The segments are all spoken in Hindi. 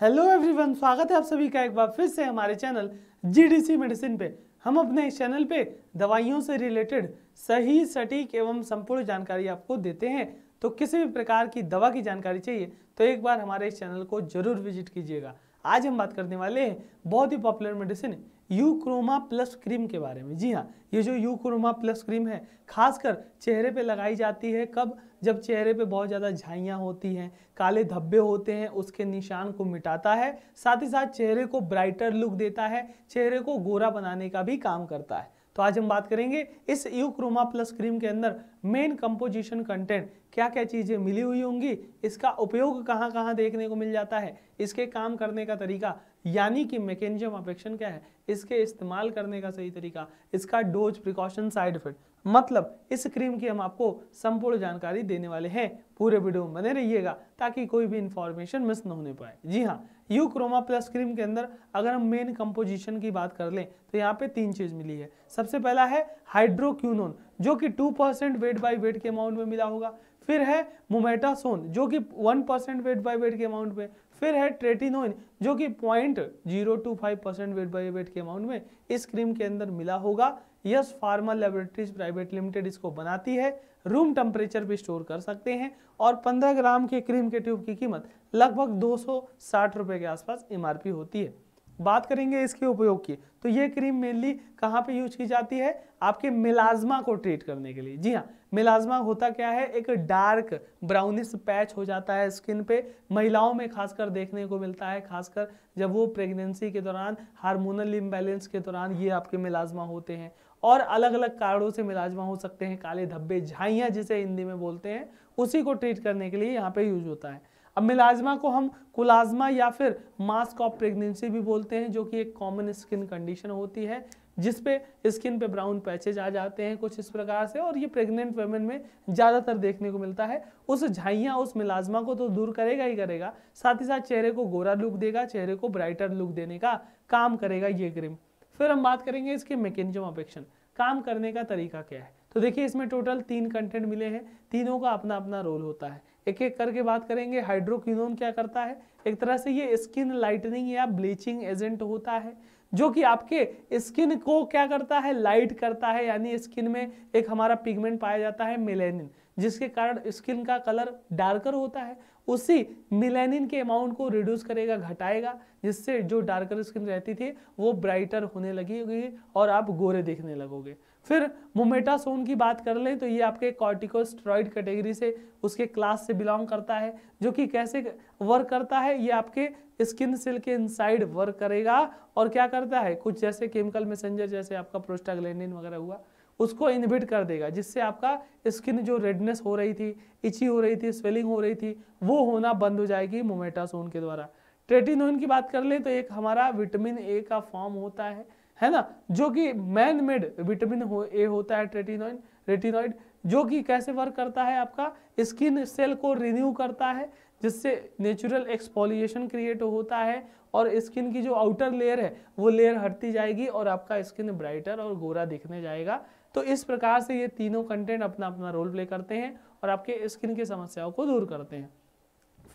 हेलो एवरीवन स्वागत है आप सभी का एक बार फिर से हमारे चैनल जीडीसी मेडिसिन पे हम अपने इस चैनल पे दवाइयों से रिलेटेड सही सटीक एवं संपूर्ण जानकारी आपको देते हैं तो किसी भी प्रकार की दवा की जानकारी चाहिए तो एक बार हमारे इस चैनल को जरूर विजिट कीजिएगा आज हम बात करने वाले हैं बहुत ही popular medicine Eukroma plus cream के बारे में जी हाँ ये जो यू क्रोमा प्लस क्रीम है खासकर चेहरे पे लगाई जाती है कब जब चेहरे पे बहुत ज़्यादा झाइयाँ होती हैं काले धब्बे होते हैं उसके निशान को मिटाता है साथ ही साथ चेहरे को ब्राइटर लुक देता है चेहरे को गोरा बनाने का भी काम करता है तो आज हम बात करेंगे इस यू क्रोमा प्लस क्रीम के अंदर मेन कंपोजिशन कंटेंट क्या क्या चीज़ें मिली हुई होंगी इसका उपयोग कहाँ कहाँ देखने को मिल जाता है इसके काम करने का तरीका यानी कि मैकेनिज्म अपेक्षण क्या है इसके इस्तेमाल करने का सही तरीका इसका डोज प्रिकॉशन साइड इफेक्ट मतलब इस क्रीम की हम आपको संपूर्ण जानकारी देने वाले हैं पूरे वीडियो में बने रहिएगा ताकि कोई भी इंफॉर्मेशन मिस न होने पाए जी हाँ यू क्रोमा प्लस क्रीम के अंदर अगर हम मेन कंपोजिशन की बात कर लें तो यहाँ पे तीन चीज़ मिली है सबसे पहला है हाइड्रोक्यूनोन जो कि two percent weight by weight के अमाउंट में मिला होगा फिर है मोमेटासोन जो कि one percent weight by weight के अमाउंट में फिर है ट्रेटिनोइन जो कि point zero two five percent weight by weight के अमाउंट में इस क्रीम के अंदर मिला होगा Yes Pharma Laboratories Private Limited इसको बनाती है रूम टेम्परेचर भी स्टोर कर सकते हैं और 15 ग्राम के क्रीम के ट्यूब की कीमत लगभग दो सौ के आसपास पी होती है बात करेंगे इसके उपयोग की तो ये क्रीम मेनली कहाँ पे यूज की जाती है आपके मिलाजमा को ट्रीट करने के लिए जी हाँ मिलाजमा होता क्या है एक डार्क ब्राउनिश पैच हो जाता है स्किन पे महिलाओं में खासकर देखने को मिलता है खासकर जब वो प्रेगनेंसी के दौरान हार्मोनल इम्बैलेंस के दौरान ये आपके मिलाजमा होते हैं और अलग अलग कारणों से मिलाजमा हो सकते हैं काले धब्बे झाइयाँ जिसे हिंदी में बोलते हैं उसी को ट्रीट करने के लिए यहाँ पे यूज होता है अब मिलाजमा को हम कुलाजमा या फिर मास्क ऑफ प्रेगनेंसी भी बोलते हैं जो कि एक कॉमन स्किन कंडीशन होती है जिस पे स्किन पे ब्राउन पैचेज आ जाते हैं कुछ इस प्रकार से और ये प्रेग्नेंट वेमेन में ज़्यादातर देखने को मिलता है उस झाइयाँ उस मिलाजमा को तो दूर करेगा ही करेगा साथ ही साथ चेहरे को गोरा लुक देगा चेहरे को ब्राइटर लुक देने का काम करेगा ये क्रीम फिर हम बात करेंगे इसके मैकेजम ऑपेक्शन काम करने का तरीका क्या है तो देखिए इसमें टोटल तीन कंटेंट मिले हैं तीनों का अपना अपना रोल होता है एक एक करके बात करेंगे हाइड्रोक्विनोन क्या करता है एक तरह से ये स्किन लाइटनिंग या ब्लीचिंग एजेंट होता है जो कि आपके स्किन को क्या करता है लाइट करता है यानी स्किन में एक हमारा पिगमेंट पाया जाता है मिलेनिन जिसके कारण स्किन का कलर डार्कर होता है उसी मिलेनिन के अमाउंट को रिड्यूस करेगा घटाएगा जिससे जो डार्कर स्किन रहती थी वो ब्राइटर होने लगी होगी और आप गोरे देखने लगोगे फिर मोमेटासोन की बात कर लें तो ये आपके कॉर्टिकोस्ट्रॉइड कैटेगरी से उसके क्लास से बिलोंग करता है जो कि कैसे वर्क करता है ये आपके स्किन सेल के इनसाइड वर्क करेगा और क्या करता है कुछ जैसे केमिकल मैसेंजर जैसे आपका प्रोस्टाग्लैंडिन वगैरह हुआ उसको इनहिबिट कर देगा जिससे आपका स्किन जो रेडनेस हो रही थी इची हो रही थी स्वेलिंग हो रही थी वो होना बंद हो जाएगी मोमेटासोन के द्वारा ट्रेटिनोइन की बात कर लें तो एक हमारा विटामिन ए का फॉर्म होता है है ना जो कि मैन मेड विटामिन हो ए होता है ट्रेटिनोइन रेटिनोइड जो कि कैसे वर्क करता है आपका स्किन सेल को रिन्यू करता है जिससे नेचुरल एक्सपोलिएशन क्रिएट होता है और स्किन की जो आउटर लेयर है वो लेयर हटती जाएगी और आपका स्किन ब्राइटर और गोरा दिखने जाएगा तो इस प्रकार से ये तीनों कंटेंट अपना अपना रोल प्ले करते हैं और आपके स्किन की समस्याओं को दूर करते हैं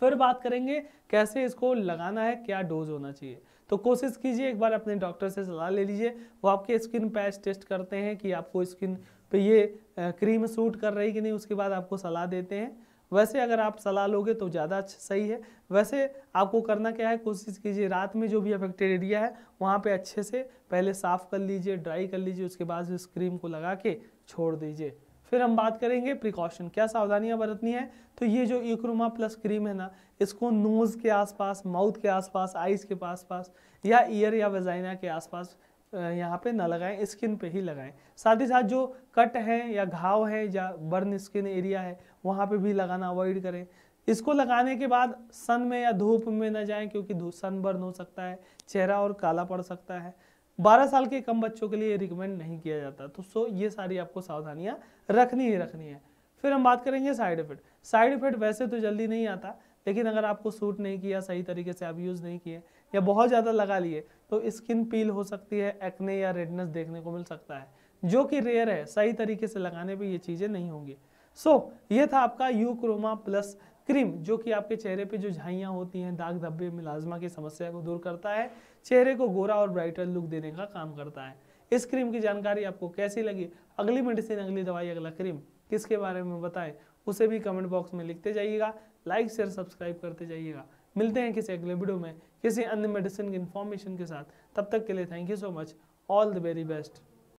फिर बात करेंगे कैसे इसको लगाना है क्या डोज होना चाहिए तो कोशिश कीजिए एक बार अपने डॉक्टर से सलाह ले लीजिए वो आपके स्किन पैच टेस्ट करते हैं कि आपको स्किन पे ये क्रीम सूट कर रही कि नहीं उसके बाद आपको सलाह देते हैं वैसे अगर आप सलाह लोगे तो ज़्यादा सही है वैसे आपको करना क्या है कोशिश कीजिए रात में जो भी अफेक्टेड एरिया है वहाँ पे अच्छे से पहले साफ़ कर लीजिए ड्राई कर लीजिए उसके बाद उस क्रीम को लगा के छोड़ दीजिए फिर हम बात करेंगे प्रिकॉशन क्या सावधानियाँ बरतनी है तो ये जो इक्रोमा प्लस क्रीम है ना इसको नोज़ के आसपास माउथ के आसपास आइज़ के आसपास या ईयर या वेजाइना के आसपास यहाँ पे ना लगाएं स्किन पे ही लगाएं साथ ही साथ जो कट है या घाव है या बर्न स्किन एरिया है वहाँ पे भी लगाना अवॉइड करें इसको लगाने के बाद सन में या धूप में ना जाएं क्योंकि सन बर्न हो सकता है चेहरा और काला पड़ सकता है 12 साल के कम बच्चों के लिए रिकमेंड नहीं किया जाता तो सो ये सारी आपको सावधानियाँ रखनी ही रखनी है फिर हम बात करेंगे साइड इफेक्ट साइड इफेक्ट वैसे तो जल्दी नहीं आता लेकिन अगर आपको सूट नहीं किया सही तरीके से आप यूज़ नहीं किए या बहुत ज़्यादा लगा लिए तो स्किन पील हो सकती है एक्ने या रेडनेस देखने को मिल सकता है जो कि रेयर है सही तरीके से लगाने पे ये चीज़ें नहीं होंगी सो so, ये था आपका यू क्रोमा प्लस क्रीम जो कि आपके चेहरे पे जो झाइयाँ होती हैं दाग धब्बे मिलाजमा की समस्या को दूर करता है चेहरे को गोरा और ब्राइटर लुक देने का काम करता है इस क्रीम की जानकारी आपको कैसी लगी अगली मेडिसिन अगली दवाई अगला क्रीम किसके बारे में बताएं उसे भी कमेंट बॉक्स में लिखते जाइएगा लाइक शेयर सब्सक्राइब करते जाइएगा मिलते हैं किसी अगले वीडियो में किसी अन्य मेडिसिन की इन्फॉर्मेशन के साथ तब तक के लिए thank you so much all the very best